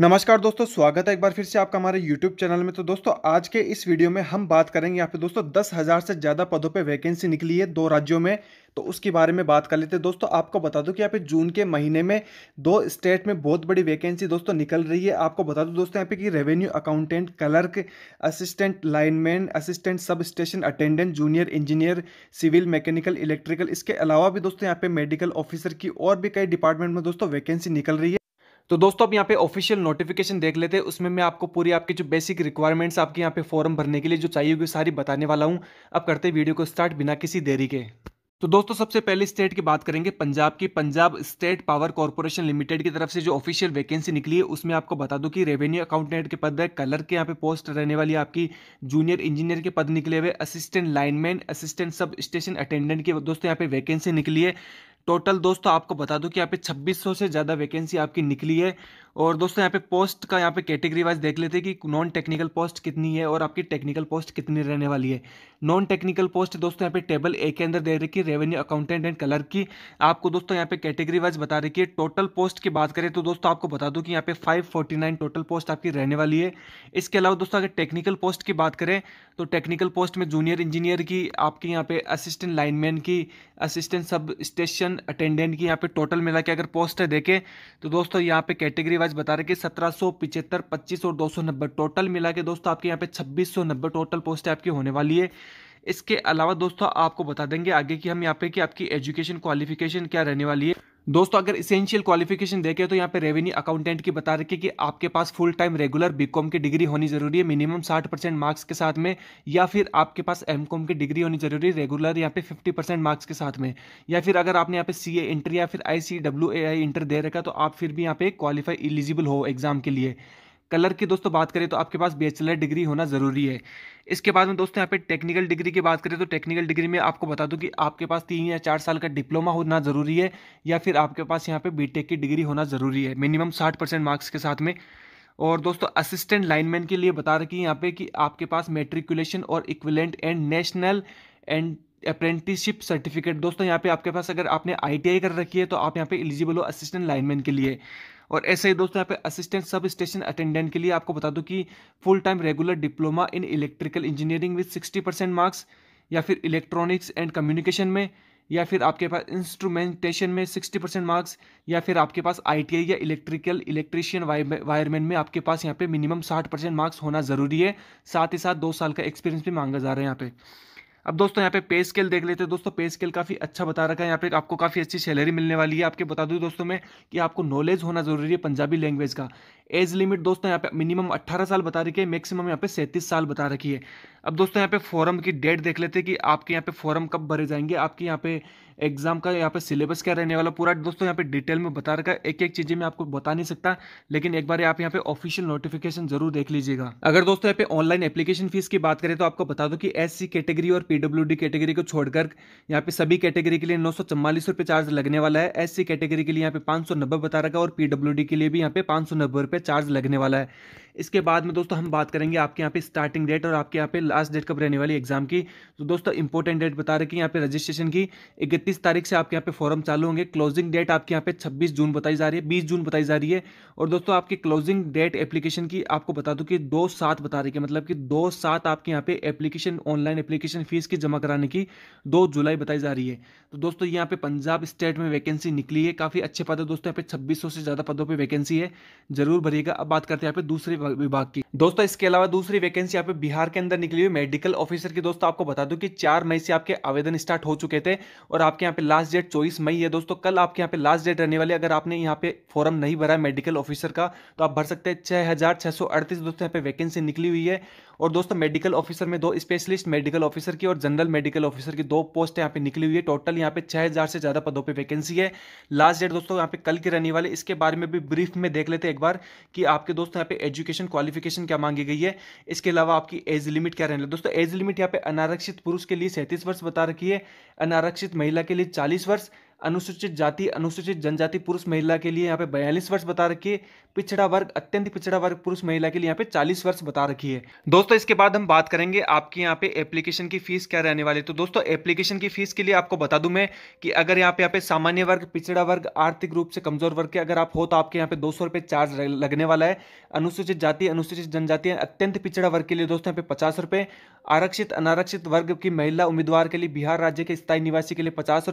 नमस्कार दोस्तों स्वागत है एक बार फिर से आपका हमारे YouTube चैनल में तो दोस्तों आज के इस वीडियो में हम बात करेंगे यहाँ पे दोस्तों दस हज़ार से ज़्यादा पदों पे वैकेंसी निकली है दो राज्यों में तो उसके बारे में बात कर लेते हैं दोस्तों आपको बता दूं कि यहाँ पे जून के महीने में दो स्टेट में बहुत बड़ी वैकेंसी दोस्तों निकल रही है आपको बता दूँ दोस्तों यहाँ पे कि revenue accountant clerk assistant lineman assistant sub station attendant junior engineer civil mechanical electrical इसके अलावा भी दोस्तों यहाँ पे मेडिकल ऑफिसर की और भी कई डिपार्टमेंट में दोस्तों वैकेंसी निकल रही है तो दोस्तों आप यहाँ पे ऑफिशियल नोटिफिकेशन देख लेते हैं उसमें मैं आपको पूरी आपकी जो बेसिक रिक्वायरमेंट्स आपके यहाँ पे फॉर्म भरने के लिए जो चाहिए होगी सारी बताने वाला हूँ अब करते वीडियो को स्टार्ट बिना किसी देरी के तो दोस्तों सबसे पहले स्टेट की बात करेंगे पंजाब की Punjab state power corporation limited की तरफ से जो ऑफिशियल वैकेंसी निकली है उसमें आपको बता दूं कि रेवेन्यू अकाउंटेंट के पद है कलर के यहाँ पे पोस्ट रहने वाली आपकी जूनियर इंजीनियर के पद निकले हुए assistant lineman assistant sub station attendant की दोस्तों यहाँ पे वैकेंसी निकली है टोटल दोस्तों आपको बता दूं कि यहाँ पे 2600 से ज़्यादा वैकेंसी आपकी निकली है और दोस्तों यहाँ पे पोस्ट का यहाँ पे कैटेगरी वाइज देख लेते हैं कि नॉन टेक्निकल पोस्ट कितनी है और आपकी टेक्निकल पोस्ट कितनी रहने वाली है नॉन टेक्निकल पोस्ट दोस्तों यहाँ पे टेबल ए के अंदर दे रखी है रेवेन्यू अकाउंटेंट एंड कलर की आपको दोस्तों यहाँ पे कैटेगरी वाइज बता रखी है टोटल पोस्ट की बात करें तो दोस्तों आपको बता दूँ कि यहाँ पे फाइव टोटल पोस्ट आपकी रहने वाली है इसके अलावा दोस्तों अगर टेक्निकल पोस्ट की बात करें तो टेक्निकल पोस्ट में जूनियर इंजीनियर की आपके यहाँ पे असिस्टेंट लाइनमैन की असिस्टेंट सब स्टेशन अटेंडेंट की यहाँ पे टोटल मिला के अगर पोस्ट है देखें तो दोस्तों यहाँ पे कैटेगरी वाइज प्राइस बता रहे कि सत्रह सौ पिछहत्तर पच्चीस और दो सौ नब्बे टोटल मिला के दोस्तों आपके यहाँ पे छब्बीस सौ नब्बे टोटल पोस्ट आपकी होने वाली है इसके अलावा दोस्तों आपको बता देंगे आगे की हम यहाँ पे कि आपकी एजुकेशन क्वालिफिकेशन क्या रहने वाली है दोस्तों अगर इसेंशियल क्वालिफिकेशन देखें तो यहाँ पे रेवेन्यू अकाउंटेंट की बता रखी कि आपके पास फुल टाइम रेगुलर बीकॉम की डिग्री होनी जरूरी है मिनिमम 60 परसेंट मार्क्स के साथ में या फिर आपके पास एमकॉम की डिग्री होनी जरूरी है रेगुलर यहाँ पे 50 परसेंट मार्क्स के साथ में या फिर अगर आपने यहाँ पे सी ए इंटर या फिर आई सी ए आई इंटर दे रखा तो आप फिर भी यहाँ पे क्वालिफाई एलिजिबल हो एग्जाम के लिए कलर की दोस्तों बात करें तो आपके पास बैचलर डिग्री होना ज़रूरी है इसके बाद में दोस्तों यहाँ पे टेक्निकल डिग्री की बात करें तो टेक्निकल डिग्री में आपको बता दूं कि आपके पास तीन या चार साल का डिप्लोमा होना ज़रूरी है या फिर आपके पास यहाँ पे बीटेक की डिग्री होना ज़रूरी है मिनिमम साठ परसेंट मार्क्स के साथ में और दोस्तों असिस्टेंट लाइनमैन के लिए बता रखी है यहाँ पे कि आपके पास मेट्रिकुलेशन और equivalent and national and apprenticeship certificate दोस्तों यहाँ पे आपके पास अगर आपने आईटीआई कर रखी है तो आप यहाँ पे एलिजिबल हो असिस्टेंट लाइनमैन के लिए और ऐसे ही दोस्तों यहाँ पे असिस्टेंट सब स्टेशन अटेंडेंट के लिए आपको बता दूँ कि full time regular diploma in electrical engineering with sixty percent marks या फिर इलेक्ट्रॉनिक्स एंड कम्युनिकेशन में या फिर आपके पास इंस्ट्रूमेंटेशन में सिक्सटी परसेंट मार्क्स या फिर आपके पास आईटीआई या इलेक्ट्रिकल इलेक्ट्रिशियन वायरमैन में आपके पास यहाँ पे मिनिमम साठ परसेंट मार्क्स होना ज़रूरी है साथ ही साथ दो साल का एक्सपीरियंस भी मांगा जा रहा है यहाँ पे अब दोस्तों यहाँ पे पे स्केल देख लेते हैं दोस्तों पे स्केल काफ़ी अच्छा बता रखा है यहाँ पे आपको काफ़ी अच्छी सैलरी मिलने वाली है आपके बता दूँ दोस्तों मैं कि आपको नॉलेज होना जरूरी है पंजाबी लैंग्वेज का एज लिमिट दोस्तों यहाँ पे मिनिमम 18 साल बता रखी है मैक्सिमम यहाँ पे 37 साल बता रखी है अब दोस्तों यहाँ पे फॉरम की डेट देख लेते हैं कि आपके यहाँ पे फॉरम कब भरे जाएंगे आपके यहाँ पे एग्जाम का यहाँ पे सिलेबस क्या रहने वाला पूरा दोस्तों यहाँ पे डिटेल में बता रखा एक एक चीजें मैं आपको बता नहीं सकता लेकिन एक बार आप यहाँ पे ऑफिशियल नोटिफिकेशन जरूर देख लीजिएगा अगर दोस्तों यहाँ पे ऑनलाइन एप्लीकेशन फीस की बात करें तो आपको बता दो कि एस कैटेगरी और पीडब्ल्यू कैटेगरी को छोड़कर यहाँ पे सभी कैटेगरी के लिए नौ चार्ज लगने वाला है एस कैटेगरी के लिए यहाँ पे पाँच बता रखा है और पीडब्ल्यू के लिए भी यहाँ पे पाँच चार्ज लगने वाला है इसके बाद में दोस्तों हम बात करेंगे आपके यहाँ पे स्टार्टिंग डेट और आपके यहाँ पे लास्ट डेट कब रहने वाली एग्जाम की तो दोस्तों इंपॉर्टेंट डेट बता रहे है यहाँ पे रजिस्ट्रेशन की इकतीस तारीख से आपके यहाँ पे फॉर्म चालू होंगे क्लोजिंग डेट आपके यहाँ पे छब्बीस जून बताई जा रही है बीस जून बताई जा रही है और दोस्तों आपकी क्लोजिंग डेट एप्लीकेशन की आपको बता दूँ कि दो सात बता रही है मतलब कि दो सात आपके यहाँ पे एप्लीकेशन ऑनलाइन एप्लीकेशन फीस की जमा कराने की दो जुलाई बताई जा रही है तो दोस्तों यहाँ पे पंजाब स्टेट में वैकेंसी निकली है काफ़ी अच्छे पद है दोस्तों यहाँ पे छब्बीस से ज़्यादा पदों पर वैकेंसी है जरूर भरिएगा अब बात करते हैं यहाँ पे दूसरे विभाग की दोस्तों इसके अलावा दूसरी वैकेंसी यहाँ पे बिहार के अंदर निकली हुई मेडिकल ऑफिसर की दोस्तों आपको बता दूं कि चार मई से आपके आवेदन स्टार्ट हो चुके थे और आपके यहाँ पे लास्ट डेट चौबीस मई है दोस्तों कल आपके यहाँ पे लास्ट डेट रहने वाली अगर आपने यहाँ पे फॉर्म नहीं भरा मेडिकल ऑफिसर का तो आप भर सकते हैं छः दोस्तों यहाँ पे वैकेंसी निकली हुई है और दोस्तों मेडिकल ऑफिसर में दो स्पेशलिस्ट मेडिकल ऑफिसर की और जनरल मेडिकल ऑफिसर की दो पोस्ट यहाँ पे निकली हुई है टोटल यहाँ पे 6000 से ज़्यादा पदों पे वैकेंसी है लास्ट डेट दोस्तों यहाँ पे कल की रहने वाली इसके बारे में भी ब्रीफ में देख लेते हैं एक बार कि आपके दोस्तों यहाँ पे एजुकेशन एजुकेशन क्वालिफिकेशन क्या मांगी गई है इसके अलावा आपकी एज लिमिट क्या रहने दोस्तों एज लिमिट यहाँ पे अनारक्षित पुरुष के लिए सैंतीस वर्ष बता रखी है अनारक्षित महिला के लिए चालीस वर्ष अनुसूचित जाति अनुसूचित जनजाति पुरुष महिला के लिए यहाँ पे बयालीस वर्ष बता रखी है पिछड़ा वर्ग अत्यंत पिछड़ा वर्ग पुरुष महिला के लिए यहाँ पे चालीस वर्ष बता रखी है दोस्तों इसके बाद हम बात करेंगे आपकी यहाँ पे एप्लीकेशन की फीस क्या रहने वाली तो दोस्तों एप्लीकेशन की फीस के लिए आपको बता दूं मैं कि अगर यहाँ पे यहाँ पे सामान्य वर्ग पिछड़ा वर्ग आर्थिक रूप से कमजोर वर्ग के अगर आप हो तो आपके यहाँ पे दो सौ चार्ज लगने वाला है अनुसूचित जाति अनुसूचित जनजाति अत्यंत पिछड़ा वर्ग के लिए दोस्तों यहाँ पे पचास आरक्षित अनारक्षित वर्ग की महिला उम्मीदवार के लिए बिहार राज्य के स्थायी निवासी के लिए पचास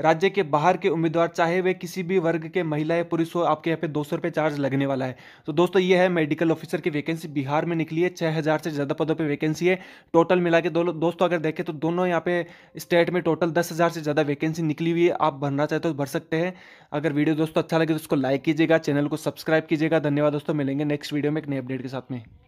राज्य के बाहर के उम्मीदवार चाहे वे किसी भी वर्ग के महिला या पुरुष हो आपके यहाँ पे दो सौ रुपये चार्ज लगने वाला है तो दोस्तों ये है मेडिकल ऑफिसर की वैकेंसी बिहार में निकली है छः हज़ार से ज़्यादा पदों पर वैकेंसी है टोटल मिला के दो, दोस्तों अगर देखें तो दोनों यहाँ पे स्टेट में टोटल दस हज़ार से ज़्यादा वैकेंसी निकली हुई है आप भरना चाहते हो तो भर सकते हैं अगर वीडियो दोस्तों अच्छा लगे तो उसको लाइक कीजिएगा चैनल को सब्सक्राइब कीजिएगा धन्यवाद दोस्तों मिलेंगे नेक्स्ट वीडियो में एक नए अपडेट के साथ में